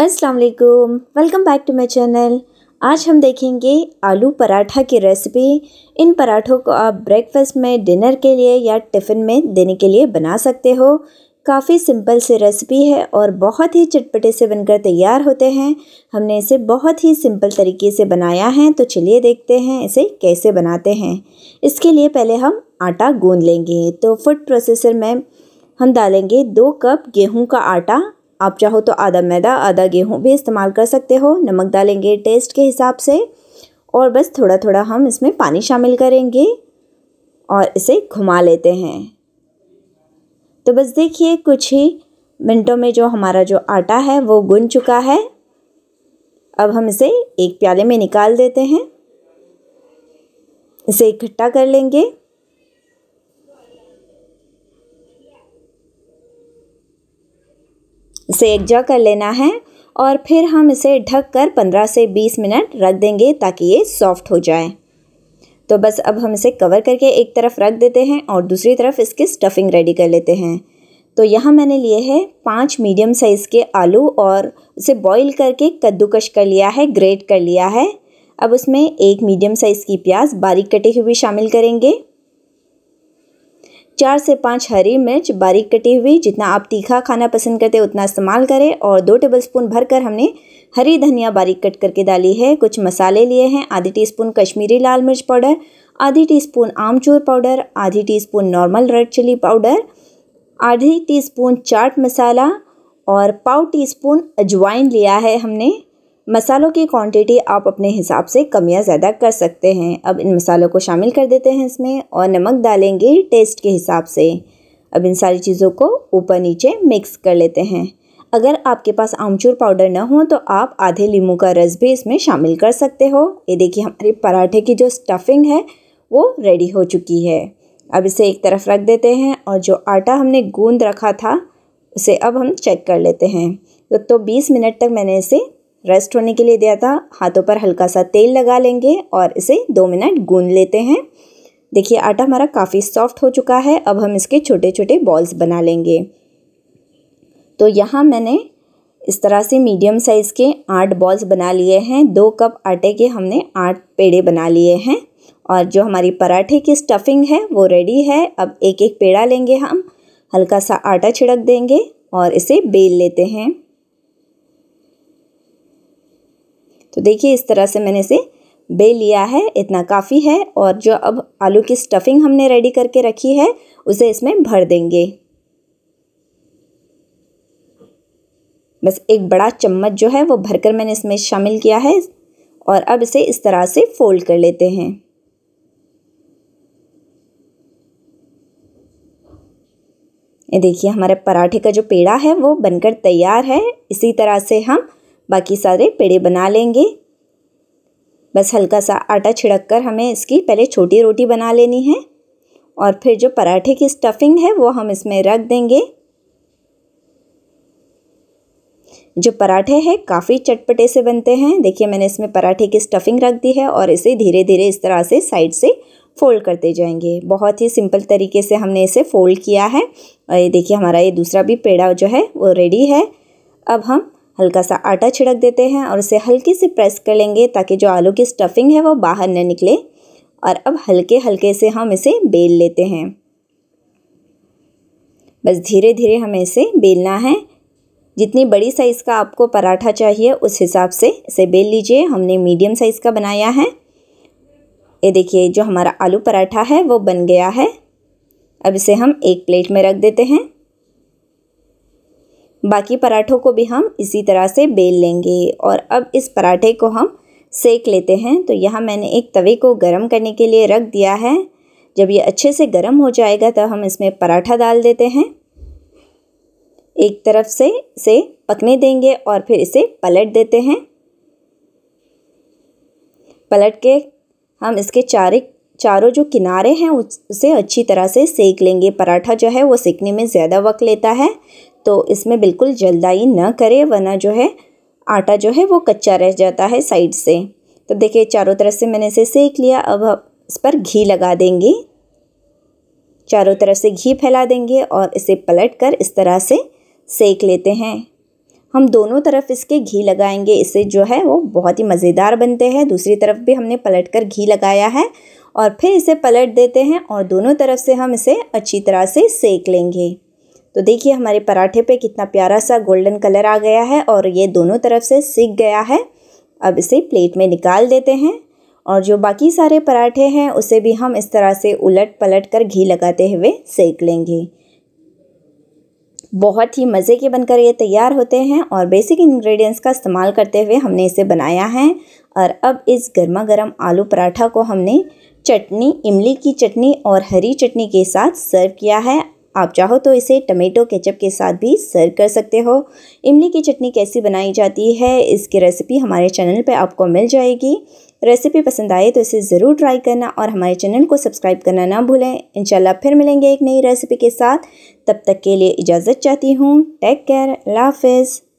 अस्सलाम वालेकुम welcome back to my channel आज हम देखेंगे आलू पराठा की रेसिपी इन पराठों को आप ब्रेकफास्ट में डिनर के लिए या टिफ़िन में देने के लिए बना सकते हो काफ़ी सिंपल सी रेसिपी है और बहुत ही चटपटे से बनकर तैयार होते हैं हमने इसे बहुत ही सिंपल तरीके से बनाया है तो चलिए देखते हैं इसे कैसे बनाते हैं इसके लिए पहले हम आटा गूँध लेंगे तो फूड प्रोसेसर में हम डालेंगे दो कप गेहूँ का आटा आप चाहो तो आधा मैदा आधा गेहूँ भी इस्तेमाल कर सकते हो नमक डालेंगे टेस्ट के हिसाब से और बस थोड़ा थोड़ा हम इसमें पानी शामिल करेंगे और इसे घुमा लेते हैं तो बस देखिए कुछ ही मिनटों में जो हमारा जो आटा है वो गुन चुका है अब हम इसे एक प्याले में निकाल देते हैं इसे इकट्ठा कर लेंगे इसे एकजा कर लेना है और फिर हम इसे ढक कर पंद्रह से बीस मिनट रख देंगे ताकि ये सॉफ्ट हो जाए तो बस अब हम इसे कवर करके एक तरफ रख देते हैं और दूसरी तरफ इसकी स्टफिंग रेडी कर लेते हैं तो यहाँ मैंने लिए है पाँच मीडियम साइज़ के आलू और उसे बॉईल करके कद्दूकश कर लिया है ग्रेट कर लिया है अब उसमें एक मीडियम साइज़ की प्याज बारीक कटी हुई शामिल करेंगे चार से पाँच हरी मिर्च बारीक कटी हुई जितना आप तीखा खाना पसंद करते हैं उतना इस्तेमाल करें और दो टेबल स्पून भर कर हमने हरी धनिया बारीक कट करके डाली है कुछ मसाले लिए हैं आधी टी स्पून कश्मीरी लाल मिर्च पाउडर आधी टी स्पून आमचूर पाउडर आधी teaspoon normal red chilli powder आधी टी स्पून चाट मसाला और पाव टी स्पून अजवाइन लिया है हमने मसालों की क्वांटिटी आप अपने हिसाब से कम या ज़्यादा कर सकते हैं अब इन मसालों को शामिल कर देते हैं इसमें और नमक डालेंगे टेस्ट के हिसाब से अब इन सारी चीज़ों को ऊपर नीचे मिक्स कर लेते हैं अगर आपके पास आमचूर पाउडर ना हो तो आप आधे लीमू का रस भी इसमें शामिल कर सकते हो ये देखिए हमारे पराठे की जो स्टफिंग है वो रेडी हो चुकी है अब इसे एक तरफ रख देते हैं और जो आटा हमने गूंद रखा था उसे अब हम चेक कर लेते हैं तो, तो 20 मिनट तक मैंने इसे रेस्ट होने के लिए दिया था हाथों पर हल्का सा तेल लगा लेंगे और इसे दो मिनट गूंद लेते हैं देखिए आटा हमारा काफ़ी सॉफ्ट हो चुका है अब हम इसके छोटे छोटे बॉल्स बना लेंगे तो यहाँ मैंने इस तरह से मीडियम साइज़ के आठ बॉल्स बना लिए हैं दो कप आटे के हमने आठ पेड़े बना लिए हैं और जो हमारी पराठे की स्टफिंग है वो रेडी है अब एक एक पेड़ा लेंगे हम हल्का सा आटा छिड़क देंगे और इसे बेल लेते हैं तो देखिए इस तरह से मैंने इसे बे लिया है इतना काफ़ी है और जो अब आलू की स्टफिंग हमने रेडी करके रखी है उसे इसमें भर देंगे बस एक बड़ा चम्मच जो है वो भरकर मैंने इसमें शामिल किया है और अब इसे इस तरह से फोल्ड कर लेते हैं ये देखिए हमारे पराठे का जो पेड़ा है वो बनकर तैयार है इसी तरह से हम बाकी सारे पेड़े बना लेंगे बस हल्का सा आटा छिड़क कर हमें इसकी पहले छोटी रोटी बना लेनी है और फिर जो पराठे की स्टफिंग है वो हम इसमें रख देंगे जो पराठे हैं काफ़ी चटपटे से बनते हैं देखिए मैंने इसमें पराठे की स्टफिंग रख दी है और इसे धीरे धीरे इस तरह से साइड से फोल्ड करते जाएंगे बहुत ही सिंपल तरीके से हमने इसे फोल्ड किया है और ये देखिए हमारा ये दूसरा भी पेड़ा जो है वो रेडी है अब हम हल्का सा आटा छिड़क देते हैं और उसे हल्के से प्रेस कर लेंगे ताकि जो आलू की स्टफिंग है वो बाहर न निकले और अब हल्के हल्के से हम इसे बेल लेते हैं बस धीरे धीरे हमें इसे बेलना है जितनी बड़ी साइज़ का आपको पराठा चाहिए उस हिसाब से इसे बेल लीजिए हमने मीडियम साइज़ का बनाया है ये देखिए जो हमारा आलू पराठा है वो बन गया है अब इसे हम एक प्लेट में रख देते हैं बाकी पराठों को भी हम इसी तरह से बेल लेंगे और अब इस पराठे को हम सेक लेते हैं तो यहाँ मैंने एक तवे को गर्म करने के लिए रख दिया है जब ये अच्छे से गर्म हो जाएगा तब हम इसमें पराठा डाल देते हैं एक तरफ से इसे पकने देंगे और फिर इसे पलट देते हैं पलट के हम इसके चारे चारों जो किनारे हैं उस, उसे अच्छी तरह से सेक लेंगे पराठा जो है वो सेकने में ज़्यादा वक्त लेता है तो इसमें बिल्कुल जल्दाई ना करें वरना जो है आटा जो है वो कच्चा रह जाता है साइड से तो देखिए चारों तरफ से मैंने इसे सेक लिया अब इस पर घी लगा देंगे चारों तरफ से घी फैला देंगे और इसे पलट कर इस तरह से सेक लेते हैं हम दोनों तरफ इसके घी लगाएंगे इसे जो है वो बहुत ही मज़ेदार बनते हैं दूसरी तरफ भी हमने पलट कर घी लगाया है और फिर इसे पलट देते हैं और दोनों तरफ से हम इसे अच्छी तरह से सेक लेंगे तो देखिए हमारे पराठे पे कितना प्यारा सा गोल्डन कलर आ गया है और ये दोनों तरफ से सिक गया है अब इसे प्लेट में निकाल देते हैं और जो बाकी सारे पराठे हैं उसे भी हम इस तरह से उलट पलट कर घी लगाते हुए सेक लेंगे बहुत ही मज़े के बनकर ये तैयार होते हैं और बेसिक इंग्रेडिएंट्स का इस्तेमाल करते हुए हमने इसे बनाया है और अब इस गर्मा गर्म आलू पराठा को हमने चटनी इमली की चटनी और हरी चटनी के साथ सर्व किया है आप चाहो तो इसे टमेटो केचप के साथ भी सर्व कर सकते हो इमली की चटनी कैसी बनाई जाती है इसकी रेसिपी हमारे चैनल पर आपको मिल जाएगी रेसिपी पसंद आए तो इसे ज़रूर ट्राई करना और हमारे चैनल को सब्सक्राइब करना ना भूलें इंशाल्लाह फिर मिलेंगे एक नई रेसिपी के साथ तब तक के लिए इजाज़त चाहती हूँ टेक केयर अल्लाह हाफिज़